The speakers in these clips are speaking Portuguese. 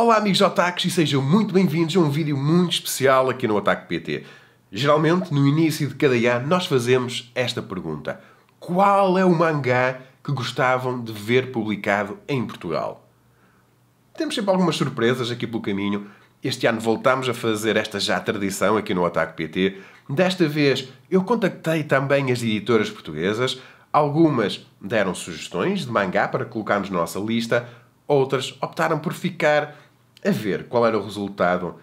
Olá amigos do Ataques e sejam muito bem-vindos a um vídeo muito especial aqui no Ataque PT. Geralmente, no início de cada ano, nós fazemos esta pergunta. Qual é o mangá que gostavam de ver publicado em Portugal? Temos sempre algumas surpresas aqui pelo caminho. Este ano voltamos a fazer esta já tradição aqui no Ataque PT. Desta vez, eu contactei também as editoras portuguesas. Algumas deram sugestões de mangá para colocarmos na nossa lista. Outras optaram por ficar a ver qual era o resultado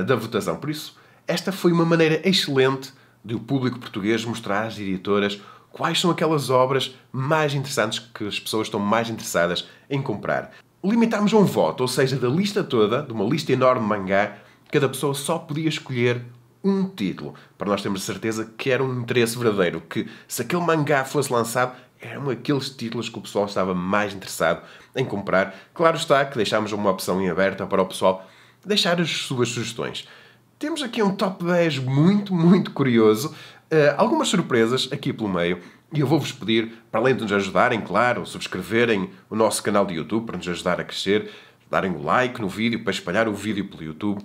uh, da votação. Por isso, esta foi uma maneira excelente de o público português mostrar às editoras quais são aquelas obras mais interessantes que as pessoas estão mais interessadas em comprar. Limitámos a um voto, ou seja, da lista toda, de uma lista enorme de mangá, cada pessoa só podia escolher um título, para nós termos certeza que era um interesse verdadeiro, que se aquele mangá fosse lançado, eram aqueles títulos que o pessoal estava mais interessado em comprar. Claro está que deixámos uma opção em aberta para o pessoal deixar as suas sugestões. Temos aqui um top 10 muito, muito curioso, uh, algumas surpresas aqui pelo meio. E eu vou-vos pedir, para além de nos ajudarem, claro, subscreverem o nosso canal de YouTube para nos ajudar a crescer, darem o like no vídeo para espalhar o vídeo pelo YouTube.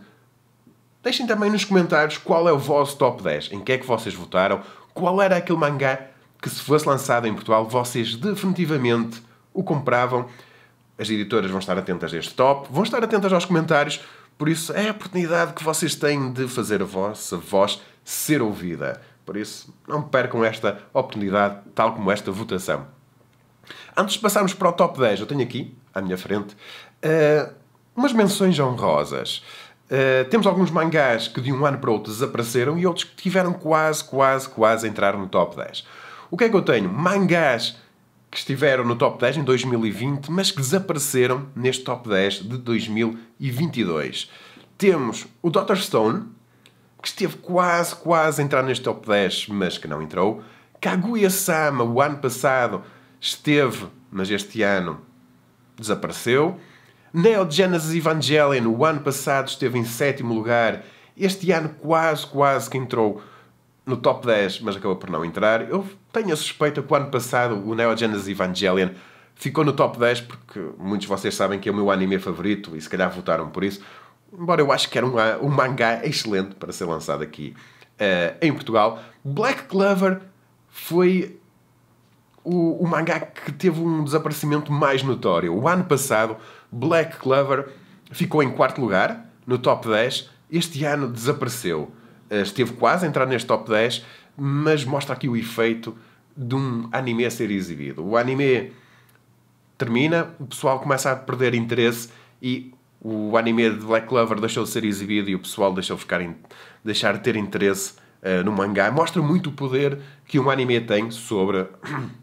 Deixem também nos comentários qual é o vosso top 10, em que é que vocês votaram, qual era aquele mangá que se fosse lançado em Portugal, vocês definitivamente o compravam. As editoras vão estar atentas a este top, vão estar atentas aos comentários, por isso é a oportunidade que vocês têm de fazer a vossa voz ser ouvida. Por isso, não percam esta oportunidade, tal como esta votação. Antes de passarmos para o top 10, eu tenho aqui, à minha frente, uh, umas menções honrosas. Uh, temos alguns mangás que de um ano para o outro desapareceram e outros que tiveram quase, quase, quase a entrar no top 10. O que é que eu tenho? Mangás que estiveram no top 10 em 2020, mas que desapareceram neste top 10 de 2022. Temos o Dr. Stone, que esteve quase, quase a entrar neste top 10, mas que não entrou. Kaguya-sama, o ano passado, esteve, mas este ano desapareceu. Neo Genesis Evangelion, o ano passado esteve em sétimo lugar. Este ano quase, quase que entrou no top 10, mas acabou por não entrar. Eu tenho a suspeita que o ano passado o Neo Genesis Evangelion ficou no top 10 porque muitos de vocês sabem que é o meu anime favorito e se calhar votaram por isso. Embora eu acho que era um, um mangá excelente para ser lançado aqui uh, em Portugal. Black Clover foi o, o mangá que teve um desaparecimento mais notório. O ano passado, Black Clover ficou em quarto lugar, no top 10. Este ano desapareceu. Eh, esteve quase a entrar neste top 10, mas mostra aqui o efeito de um anime a ser exibido. O anime termina, o pessoal começa a perder interesse e o anime de Black Clover deixou de ser exibido e o pessoal deixou de ficar in... deixar de ter interesse uh, no mangá. Mostra muito o poder que um anime tem sobre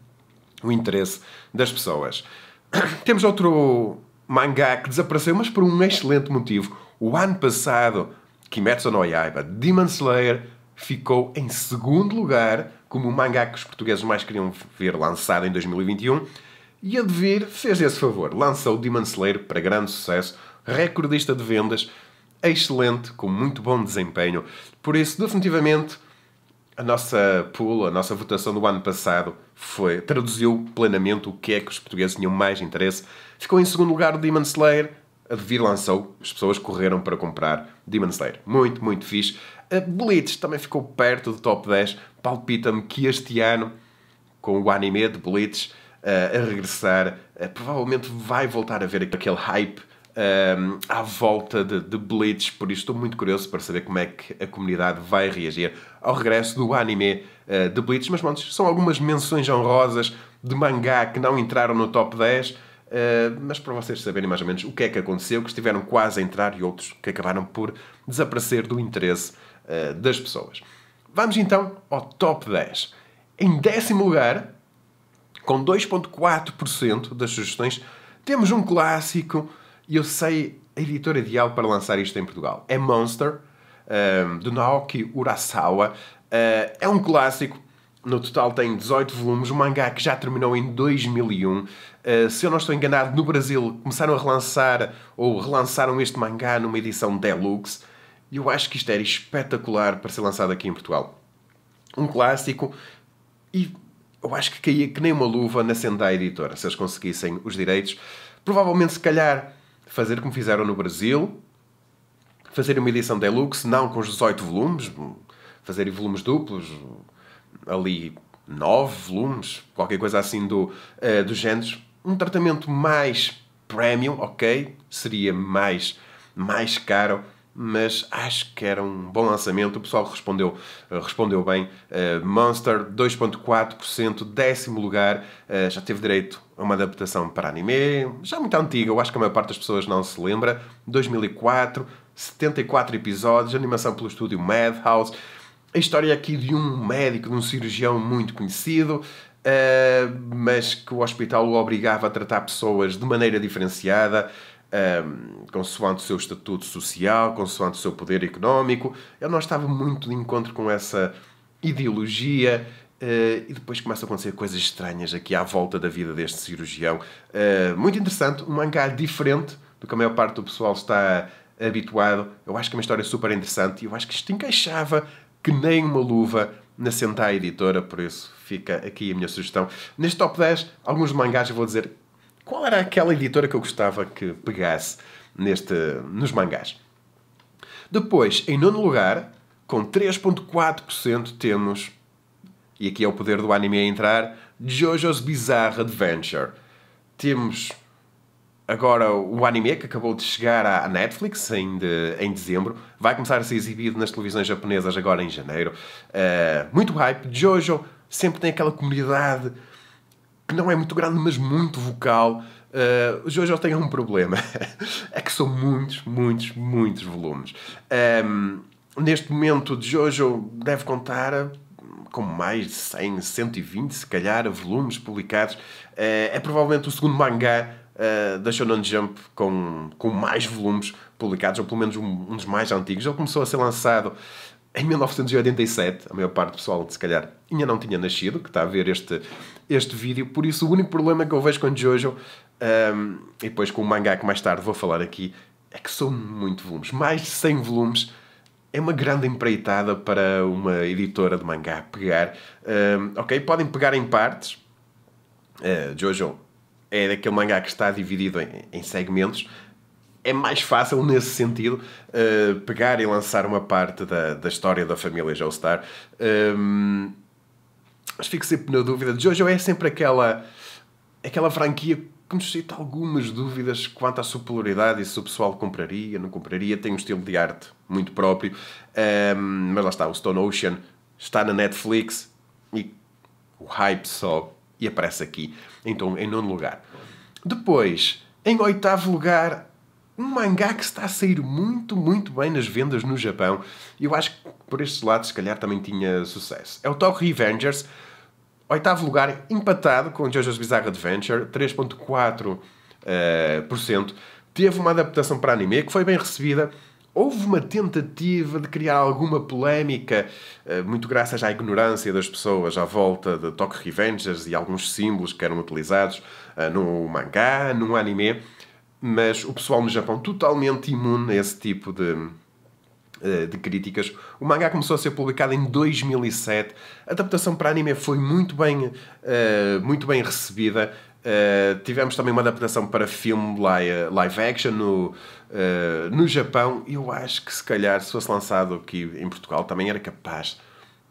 o interesse das pessoas. Temos outro mangá que desapareceu, mas por um excelente motivo. O ano passado Kimetsu no Yaiba Demon Slayer ficou em segundo lugar como o mangá que os portugueses mais queriam ver lançado em 2021 e a Devir fez esse favor. Lançou Demon Slayer para grande sucesso, recordista de vendas, excelente, com muito bom desempenho. Por isso, definitivamente, a nossa pool, a nossa votação do ano passado foi, traduziu plenamente o que é que os portugueses tinham mais interesse. Ficou em segundo lugar o Demon Slayer, a Devir lançou, as pessoas correram para comprar Demon Slayer. Muito, muito fixe. A Bleach também ficou perto do top 10. Palpita-me que este ano, com o anime de Bleach uh, a regressar, uh, provavelmente vai voltar a ver aquele hype eh, à volta de, de Bleach, por isso estou muito curioso para saber como é que a comunidade vai reagir ao regresso do anime uh, de Bleach. Mas, bom, são algumas menções honrosas de mangá que não entraram no top 10 eh, mas para vocês saberem mais ou menos o que é que aconteceu, que estiveram quase a entrar e outros que acabaram por desaparecer do interesse uh, das pessoas. Vamos então ao top 10. Em décimo lugar, com 2,4% das sugestões, temos um clássico e eu sei a editora ideal para lançar isto em Portugal. É Monster, um, eh, do Naoki Urasawa. Uh, é um clássico, no total tem 18 volumes, um mangá que já terminou em 2001. Uh, eh, se eu não estou enganado, no Brasil começaram a relançar ou relançaram este mangá numa edição deluxe. E eu acho que isto era espetacular para ser lançado aqui em Portugal. Um clássico e eu acho que caía que nem uma luva na Sendai Editora, se eles conseguissem os direitos. Provavelmente, se calhar, fazer como fizeram no Brasil, fazer uma edição deluxe, não com os 18 volumes, fazer volumes duplos, ali nove volumes, qualquer coisa assim do, uh, eh, do género. Um tratamento mais premium, ok? Seria mais, mais caro, mas acho que era um bom lançamento. O pessoal respondeu, eh, respondeu bem. Uh, Monster 2.4%, décimo lugar, uh, já teve direito a uma adaptação para anime, já muito antiga, eu acho que a maior parte das pessoas não se lembra. 2004, 74 episódios, animação pelo estúdio Madhouse. A história é aqui de um médico, de um cirurgião muito conhecido, uh, mas que o hospital o obrigava a tratar pessoas de maneira diferenciada, um, eh, consoante o seu estatuto social, consoante o seu poder económico. Ele não estava muito de encontro com essa ideologia. Uh, e depois começam a acontecer coisas estranhas aqui à volta da vida deste cirurgião. Uh, muito interessante, um mangá diferente do que a maior parte do pessoal está habituado. Eu acho que é uma história super interessante e eu acho que isto encaixava que nem uma luva na Sentai Editora, por isso fica aqui a minha sugestão. Neste top 10, alguns mangás eu vou dizer qual era aquela editora que eu gostava que pegasse neste, nos mangás. Depois, em nono lugar, com 3.4% temos, e aqui é o poder do anime a entrar, Jojo's Bizarre Adventure. Temos agora o anime que acabou de chegar à Netflix em, de, em dezembro vai começar a ser exibido nas televisões japonesas agora em janeiro. Uh, muito hype. Jojo sempre tem aquela comunidade que não é muito grande, mas muito vocal. Uh, Jojo tem um problema. é que são muitos, muitos, muitos volumes. Um, ehm, neste momento, Jojo deve contar com mais de 100, 120, se calhar, volumes publicados. Uh, é provavelmente o segundo mangá eh, da Shonen Jump com, com mais volumes publicados, ou pelo menos um, um dos mais antigos. Ele começou a ser lançado em 1987, a maior parte do pessoal, se calhar, ainda não tinha nascido, que está a ver este, este vídeo. Por isso, o único problema que eu vejo com Jojo, um, ehm, e depois com o mangá que mais tarde vou falar aqui, é que são muito volumes. Mais de 100 volumes. É uma grande empreitada para uma editora de mangá pegar. Um, ehm, ok, podem pegar em partes. Uh, Jojo é daquele mangá que está dividido em, em segmentos, é mais fácil nesse sentido uh, pegar e lançar uma parte da, da história da família Joestar. Um, ehm, mas fico sempre na dúvida. Jojo é sempre aquela, aquela franquia que me suscita algumas dúvidas quanto à popularidade e se o pessoal compraria, não compraria. Tem um estilo de arte muito próprio. Um, ehm, mas lá está, o Stone Ocean está na Netflix e o hype só e aparece aqui, então, em nono lugar. Depois, em oitavo lugar, um mangá que está a sair muito, muito bem nas vendas no Japão. e Eu acho que por estes lados, se calhar, também tinha sucesso. É o Tokyo Revengers, oitavo lugar, empatado com JoJo's Bizarre Adventure, 3.4%. Uh, eh, teve uma adaptação para anime que foi bem recebida houve uma tentativa de criar alguma polémica, eh, muito graças à ignorância das pessoas à volta de Tokyo Revengers e alguns símbolos que eram utilizados eh, no mangá, no anime, mas o pessoal no Japão totalmente imune a esse tipo de, eh, de críticas. O mangá começou a ser publicado em 2007. A adaptação para anime foi muito bem, muito bem recebida. Uh, tivemos também uma adaptação para filme live, live action no, uh, no Japão. E eu acho que se calhar, se fosse lançado aqui em Portugal, também era capaz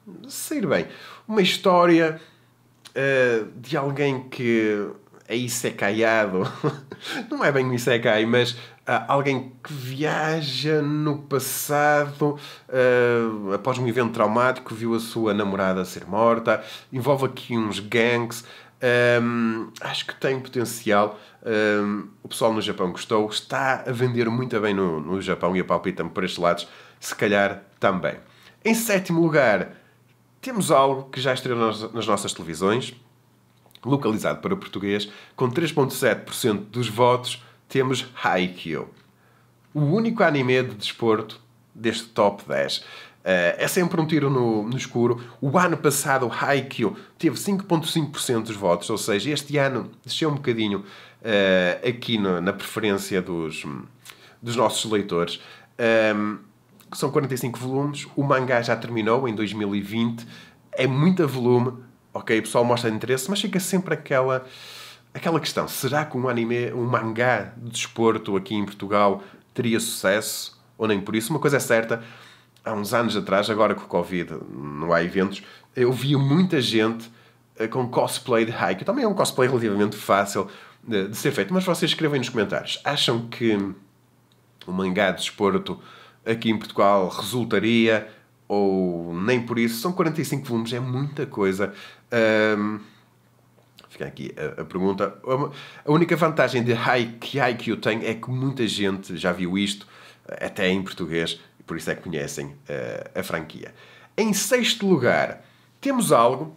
de sair bem. Uma história uh, de alguém que é isekaiado. Não é bem um isekai, mas alguém que viaja no passado uh, após um evento traumático, viu a sua namorada ser morta, envolve aqui uns gangs, um, acho que tem potencial. Um, o pessoal no Japão gostou, está a vender muito bem no, no Japão e a palpita-me por estes lados, se calhar também. Em sétimo lugar, temos algo que já estreou nas nossas televisões, localizado para o português, com 3,7% dos votos, temos Haikyuu, o único anime de desporto deste top 10. Eh, é sempre um tiro no, no escuro. O ano passado, o Haikyuu teve 5,5% dos votos, ou seja, este ano desceu um bocadinho uh, aqui no, na preferência dos, dos nossos leitores. Um, eh, são 45 volumes, o mangá já terminou em 2020, é muito volume, ok, o pessoal mostra interesse, mas fica sempre aquela aquela questão, será que um anime, um mangá de desporto aqui em Portugal teria sucesso ou nem por isso? Uma coisa é certa, há uns anos atrás, agora com o Covid não há eventos, eu via muita gente eh, com cosplay de Haikyuu. Também é um cosplay relativamente fácil de, de ser feito, mas vocês escrevem nos comentários. Acham que o mangá de desporto aqui em Portugal resultaria ou nem por isso? São 45 volumes, é muita coisa. Um, fica aqui a, a, pergunta. A única vantagem de Haikyuu tem é que muita gente já viu isto, até em português, por isso é que conhecem uh, a franquia. Em sexto lugar, temos algo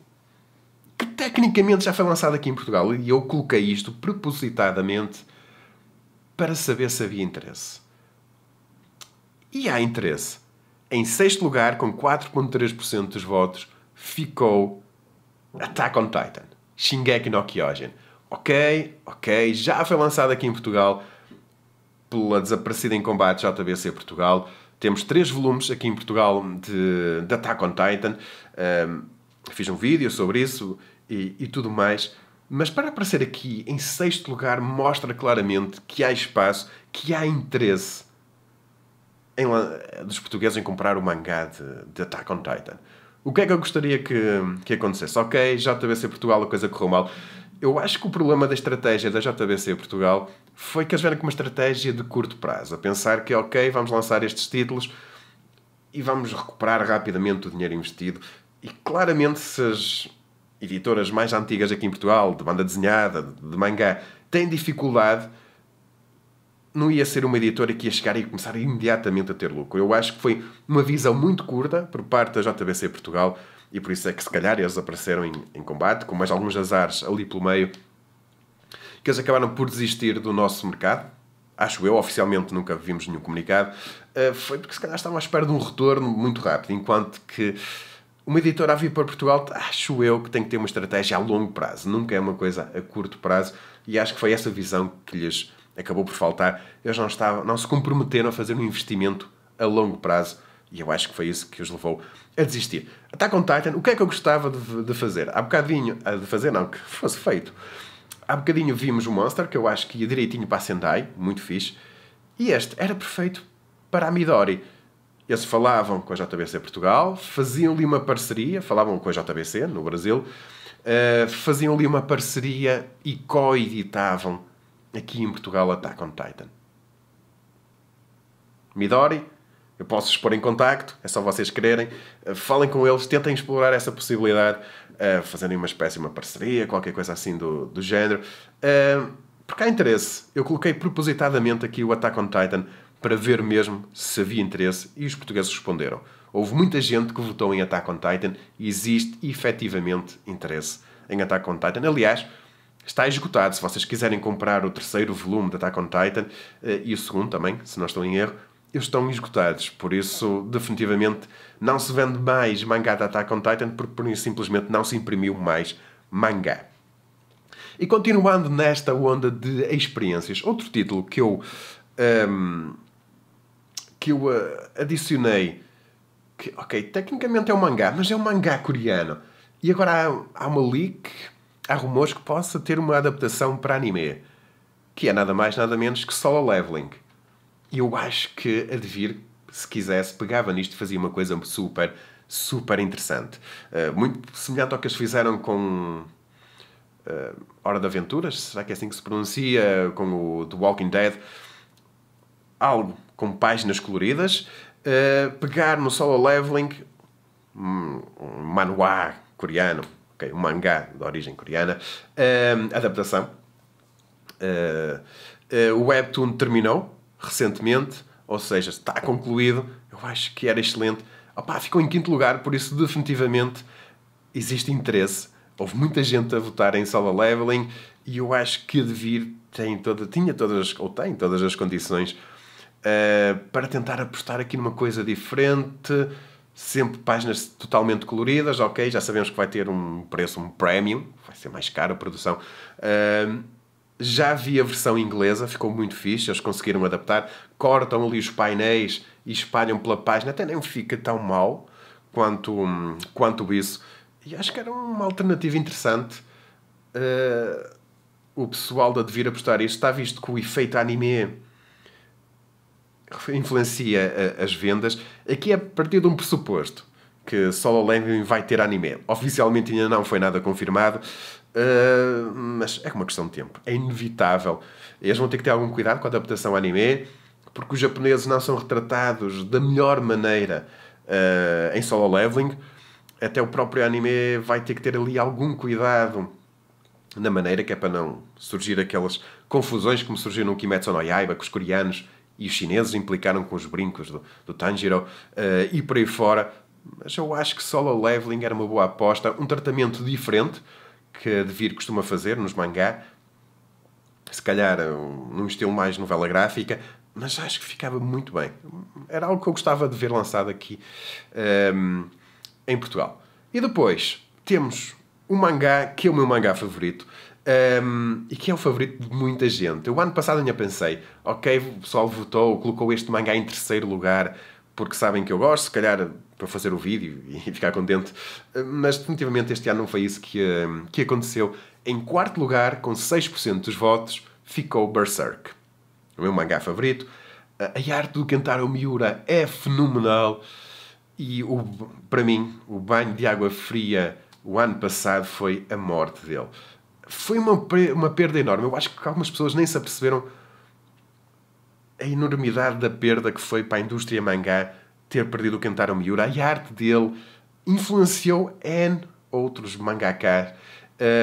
que tecnicamente já foi lançado aqui em Portugal e eu coloquei isto propositadamente para saber se havia interesse. E há interesse. Em sexto lugar, com 4,3% dos votos, ficou Attack on Titan, Shingeki no Kyojin. Ok, ok, já foi lançado aqui em Portugal pela desaparecida em combate JBC Portugal. Temos três volumes aqui em Portugal de, de Attack on Titan. Um, fiz um vídeo sobre isso e, e tudo mais. Mas para aparecer aqui em sexto lugar, mostra claramente que há espaço, que há interesse em, dos portugueses em comprar o mangá de, de, Attack on Titan. O que é que eu gostaria que, que acontecesse? Ok, JBC Portugal, a coisa correu mal. Eu acho que o problema da estratégia da JBC Portugal foi que eles vieram com uma estratégia de curto prazo, a pensar que, ok, vamos lançar estes títulos e vamos recuperar rapidamente o dinheiro investido. E claramente, se as editoras mais antigas aqui em Portugal, de banda desenhada, de mangá, têm dificuldade, não ia ser uma editora que ia chegar e começar imediatamente a ter lucro. Eu acho que foi uma visão muito curta por parte da JBC Portugal e por isso é que se calhar eles apareceram em, em combate, com mais alguns azares ali pelo meio, que eles acabaram por desistir do nosso mercado. Acho eu, oficialmente nunca vimos nenhum comunicado. Eh, foi porque se calhar estavam à espera de um retorno muito rápido, enquanto que uma editora a vir para Portugal, acho eu que tem que ter uma estratégia a longo prazo, nunca é uma coisa a curto prazo, e acho que foi essa visão que lhes acabou por faltar. Eles não, estavam, não se comprometeram a fazer um investimento a longo prazo, e eu acho que foi isso que os levou a desistir. Attack on Titan, o que é que eu gostava de, de fazer? Há bocadinho, de fazer não, que fosse feito há bocadinho vimos o Monster, que eu acho que ia direitinho para a Sendai, muito fixe. E este era perfeito para a Midori. Eles falavam com a JBC Portugal, faziam-lhe uma parceria, falavam com a JBC no Brasil, uh, faziam-lhe uma parceria e co-editavam aqui em Portugal Attack on Titan. Midori eu posso expor em contacto, é só vocês quererem. Eh, falem com eles, tentem explorar essa possibilidade, fazendo eh, fazerem uma espécie de uma parceria, qualquer coisa assim do, do género. Eh, porque há interesse. Eu coloquei propositadamente aqui o Attack on Titan para ver mesmo se havia interesse e os portugueses responderam. Houve muita gente que votou em Attack on Titan e existe efetivamente interesse em Attack on Titan. Aliás, está esgotado. Se vocês quiserem comprar o terceiro volume de Attack on Titan e o segundo também, se não estou em erro, eles estão esgotados. Por isso, definitivamente, não se vende mais mangá de Attack on Titan porque por simplesmente não se imprimiu mais mangá. E continuando nesta onda de experiências, outro título que eu, um, que eu eh, adicionei, que, ok, tecnicamente é um mangá, mas é um mangá coreano. E agora há, há uma leak, há rumores que possa ter uma adaptação para anime, que é nada mais nada menos que Solo Leveling eu acho que a Devir, se quisesse, pegava nisto e fazia uma coisa super, super interessante. Uh, muito semelhante ao que eles fizeram com. Uh, Hora de Aventuras, será que é assim que se pronuncia? Com o The Walking Dead. Algo com páginas coloridas, uh, pegar no solo leveling hum, um, um coreano, okay, um mangá de origem coreana, uh, adaptação. Uh, o webtoon terminou, recentemente, ou seja, está concluído, eu acho que era excelente. Opa, ficou em quinto lugar, por isso definitivamente existe interesse. Houve muita gente a votar em Sala Leveling e eu acho que a Devir tem toda, tinha todas, ou tem todas as condições uh, para tentar apostar aqui numa coisa diferente, sempre páginas totalmente coloridas, ok, já sabemos que vai ter um preço, um premium, vai ser mais caro a produção. Uh, já vi a versão inglesa, ficou muito fixe, eles conseguiram adaptar, cortam ali os painéis e espalham pela página, até nem fica tão mal quanto, hum, quanto isso. E acho que era uma alternativa interessante. Uh, o pessoal da devir apostar isto está visto que o efeito anime influencia eh, as vendas. Aqui é a partir de um pressuposto que Solo Leveling vai ter anime. Oficialmente ainda não foi nada confirmado, ah, mas é uma questão de tempo. É inevitável. Eles vão ter que ter algum cuidado com a adaptação anime, porque os japoneses não são retratados da melhor maneira uh, em solo leveling. Até o próprio anime vai ter que ter ali algum cuidado na maneira que é para não surgir aquelas confusões como surgiram no Kimetsu no Yaiba, que os coreanos e os chineses implicaram com os brincos do, do Tanjiro uh, e por aí fora. Mas eu acho que solo leveling era uma boa aposta, um tratamento diferente que a Devir costuma fazer nos mangá, se calhar eh, num estilo mais novela gráfica, mas acho que ficava muito bem. Era algo que eu gostava de ver lançado aqui um, ehm, em Portugal. E depois temos um mangá que é o meu mangá favorito um, ehm, e que é o favorito de muita gente. Eu ano passado ainda pensei, ok, o pessoal votou, colocou este mangá em terceiro lugar porque sabem que eu gosto, se calhar para fazer o vídeo e ficar contente. Mas definitivamente este ano não foi isso que, eh, que aconteceu. Em quarto lugar, com 6% dos votos, ficou Berserk. O meu mangá favorito. A arte do cantar Miura é fenomenal. E o, para mim, o banho de água fria o ano passado foi a morte dele. Foi uma, uma perda enorme. Eu acho que algumas pessoas nem se aperceberam a enormidade da perda que foi para a indústria mangá ter perdido o Kentaro Miura, e a arte dele influenciou N outros mangakas.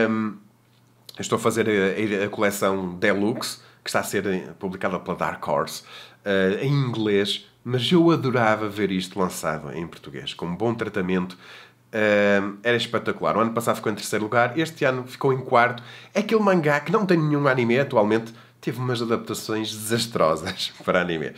Um, estou a fazer a, a, coleção Deluxe, que está a ser eh, publicada pela Dark Horse, uh, em inglês, mas eu adorava ver isto lançado em português, com um bom tratamento. Hum, era espetacular. O ano passado ficou em terceiro lugar, este ano ficou em quarto. É aquele mangá que não tem nenhum anime atualmente, teve umas adaptações desastrosas para anime. Uh,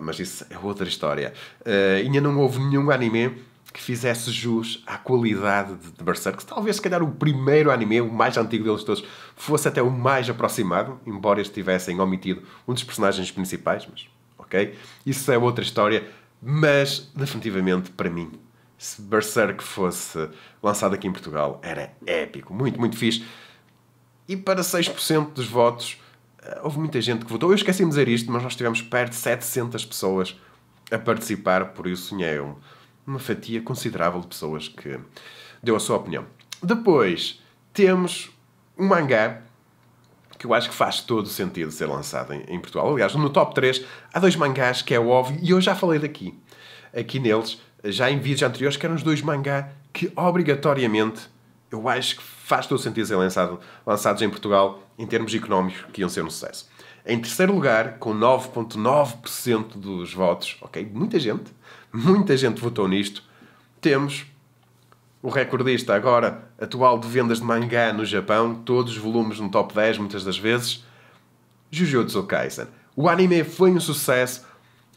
mas isso é outra história. Uh, ainda não houve nenhum anime que fizesse jus à qualidade de Berserk. Talvez, se calhar, o primeiro anime, o mais antigo deles todos, fosse até o mais aproximado, embora eles tivessem omitido um dos personagens principais, mas ok? Isso é outra história, mas definitivamente para mim, se Berserk fosse lançado aqui em Portugal, era épico, muito, muito fixe. E para 6% dos votos, houve muita gente que votou. Eu esqueci de dizer isto, mas nós tivemos perto de 700 pessoas a participar, por isso é uma fatia considerável de pessoas que deu a sua opinião. Depois temos um mangá que eu acho que faz todo o sentido ser lançado em, em, Portugal. Aliás, no top 3 há dois mangás que é óbvio, e eu já falei daqui, aqui neles, já em vídeos anteriores, que eram os dois mangás que obrigatoriamente eu acho que faz todo o sentido ser lançado, lançados em Portugal em termos económicos que iam ser um sucesso. Em terceiro lugar, com 9,9% dos votos, ok? Muita gente, muita gente votou nisto. Temos o recordista agora atual de vendas de mangá no Japão, todos os volumes no top 10 muitas das vezes, Jujutsu Kaisen. O anime foi um sucesso,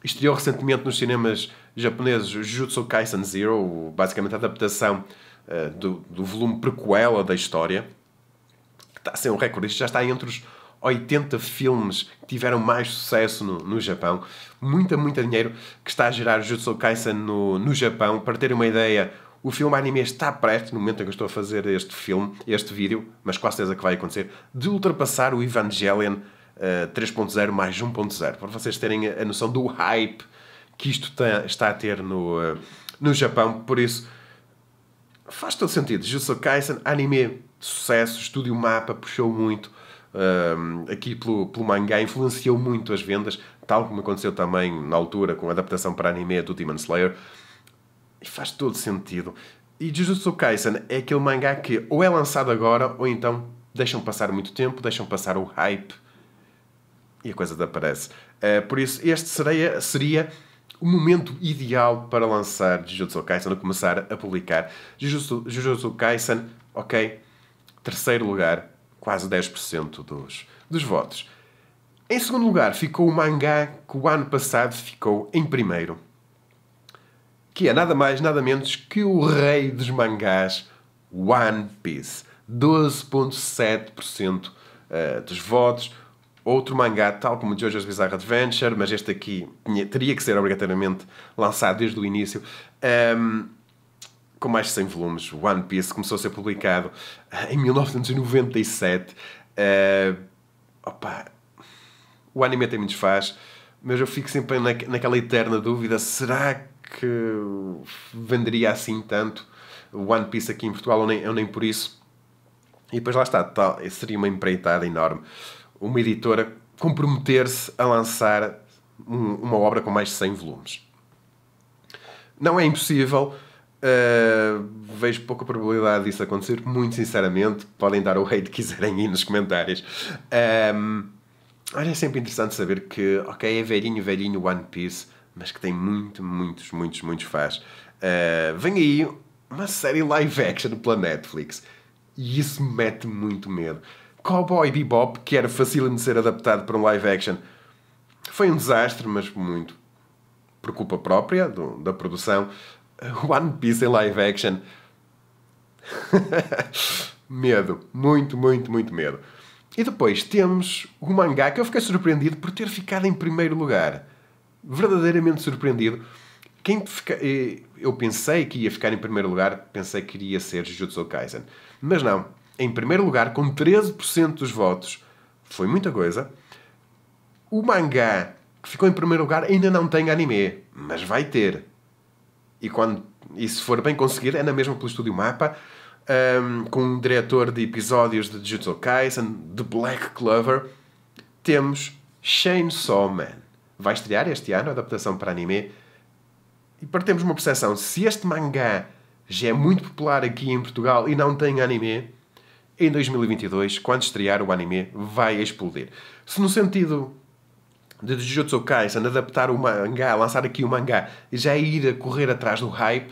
estreou recentemente nos cinemas japoneses Jujutsu Kaisen Zero, basicamente a adaptação uh, do, do volume prequel da história está a ser um recorde. Isto já está entre os 80 filmes que tiveram mais sucesso no, no Japão. Muita, muita dinheiro que está a gerar Jutsu Kaisen no, no Japão. Para terem uma ideia, o filme anime está perto, no momento em que eu estou a fazer este filme, este vídeo, mas com certeza que vai acontecer, de ultrapassar o Evangelion uh, eh, 3.0 mais 1.0. Para vocês terem a noção do hype que isto tá, está a ter no, uh, no Japão. Por isso, faz todo sentido. Jutsu Kaisen, anime sucesso. Estúdio Mapa puxou muito hum, aqui pelo, pelo mangá, influenciou muito as vendas, tal como aconteceu também na altura com a adaptação para anime do Demon Slayer. E faz todo sentido. E Jujutsu Kaisen é aquele mangá que ou é lançado agora ou então deixam passar muito tempo, deixam passar o hype e a coisa desaparece. Uh, por isso, este seria, seria o momento ideal para lançar Jujutsu Kaisen, ou começar a publicar Jujutsu, Jujutsu Kaisen, ok, Terceiro lugar, quase 10% dos, dos votos. Em segundo lugar ficou o mangá que o ano passado ficou em primeiro. Que é nada mais, nada menos que o rei dos mangás, One Piece. 12,7% eh, dos votos. Outro mangá, tal como Jojo's Bizarre Adventure, mas este aqui teria que ser obrigatoriamente lançado desde o início. Um, ehm, com mais de 100 volumes. One Piece começou a ser publicado eh, em 1997. Uh, eh, opa, o anime tem muitos fãs, mas eu fico sempre na, naquela eterna dúvida: será que venderia assim tanto One Piece aqui em Portugal ou nem, ou nem por isso? E depois lá está, tal, seria uma empreitada enorme. Uma editora comprometer-se a lançar um, uma obra com mais de 100 volumes. Não é impossível, Uh, vejo pouca probabilidade disso acontecer, muito sinceramente. Podem dar o hate que quiserem aí nos comentários. Um, ah, é sempre interessante saber que, ok, é velhinho, velhinho One Piece, mas que tem muito, muitos, muitos, muitos fãs. Uh, vem aí uma série live action pela Netflix. E isso me mete muito medo. Cowboy Bebop, que era fácil de ser adaptado para um live action, foi um desastre, mas muito por culpa própria do, da produção. One Piece em live action. medo, muito, muito, muito medo. E depois temos o mangá que eu fiquei surpreendido por ter ficado em primeiro lugar. Verdadeiramente surpreendido. Quem fica... Eh, eu pensei que ia ficar em primeiro lugar, pensei que iria ser Jujutsu Kaisen. Mas não. Em primeiro lugar, com 13% dos votos, foi muita coisa. O mangá que ficou em primeiro lugar ainda não tem anime, mas vai ter e quando e se for bem conseguido, é na mesma pelo Estúdio Mapa, um, com um diretor de episódios de Jujutsu Kaisen, de Black Clover, temos Shane Man. Vai estrear este ano a adaptação para anime. E para termos uma percepção, se este mangá já é muito popular aqui em Portugal e não tem anime, em 2022, quando estrear o anime, vai explodir. Se no sentido de Jujutsu Kaisen, adaptar o mangá, lançar aqui o mangá e já é ir a correr atrás do hype.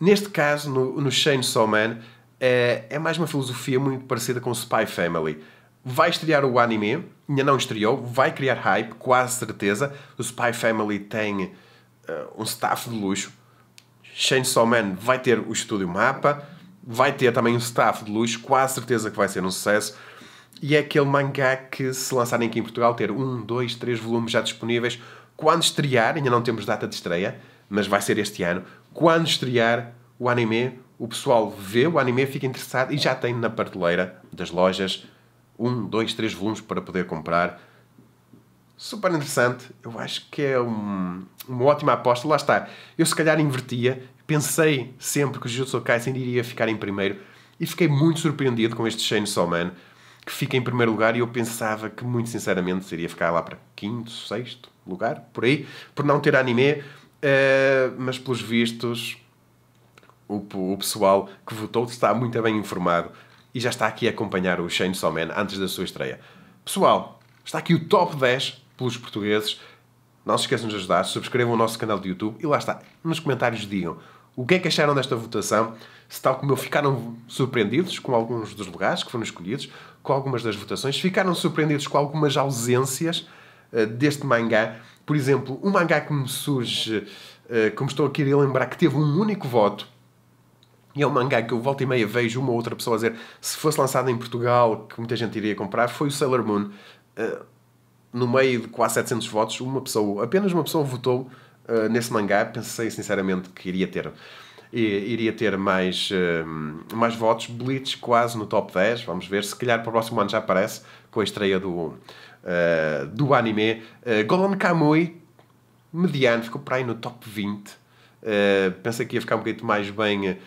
Neste caso, no, no Chainsaw Man, é, é mais uma filosofia muito parecida com Spy Family. Vai estrear o anime, ainda não estreou, vai criar hype, quase certeza. O Spy Family tem uh, um staff de luxo. Chainsaw Man vai ter o estúdio mapa, vai ter também um staff de luxo, quase certeza que vai ser um sucesso. E é aquele mangá que, se lançarem aqui em Portugal, ter um, dois, três volumes já disponíveis. Quando estrear, ainda não temos data de estreia, mas vai ser este ano. Quando estrear o anime, o pessoal vê o anime, fica interessado e já tem na prateleira das lojas um, dois, três volumes para poder comprar. Super interessante, eu acho que é um, uma ótima aposta. Lá está, eu se calhar invertia, pensei sempre que o Jujutsu Kaisen iria ficar em primeiro e fiquei muito surpreendido com este Shane Man que fica em primeiro lugar e eu pensava que, muito sinceramente, seria ficar lá para quinto, sexto lugar, por aí, por não ter anime, uh, mas pelos vistos, o, o pessoal que votou está muito bem informado e já está aqui a acompanhar o Chainsaw Man antes da sua estreia. Pessoal, está aqui o top 10 pelos portugueses. Não se esqueçam de ajudar, subscrevam o nosso canal do YouTube e lá está. Nos comentários digam o que é que acharam desta votação, se tal como eu ficaram surpreendidos com alguns dos lugares que foram escolhidos, com algumas das votações, ficaram surpreendidos com algumas ausências uh, deste mangá. Por exemplo, um mangá que me surge, uh, eh, como estou aqui a lembrar, que teve um único voto, e é um mangá que eu volta e meia vejo uma ou outra pessoa a dizer se fosse lançado em Portugal, que muita gente iria comprar, foi o Sailor Moon. Uh, no meio de quase 700 votos, uma pessoa, apenas uma pessoa votou uh, nesse mangá. Pensei sinceramente que iria ter iria ter mais, uh, mais votos. Blitz quase no top 10, vamos ver. Se calhar para o próximo ano já aparece com a estreia do, uh, do anime. Uh, Kamui, mediano, ficou para aí no top 20. Uh, pensei que ia ficar um bocadinho mais bem,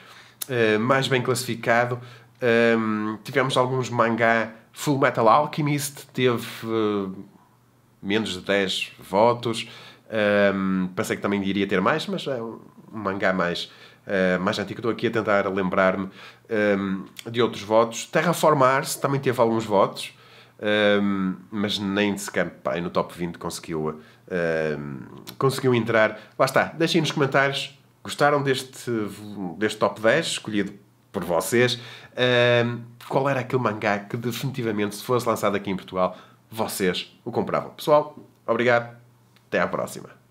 mais bem classificado. Ehm, tivemos alguns mangá. Full Metal Alchemist teve menos de 10 votos. Um, ehm, pensei que também iria ter mais, mas é um mangá mais, eh, mais antigo, estou aqui a tentar lembrar-me um, ehm, de outros votos. Terraformar-se também teve alguns votos, um, ehm, mas nem sequer pá, no top 20 conseguiu, um, ehm, conseguiu entrar. Lá está, deixem nos comentários. Gostaram deste, deste top 10 escolhido por vocês? qual era aquele mangá que definitivamente, se fosse lançado aqui em Portugal, vocês o compravam? Pessoal, obrigado. Até à próxima.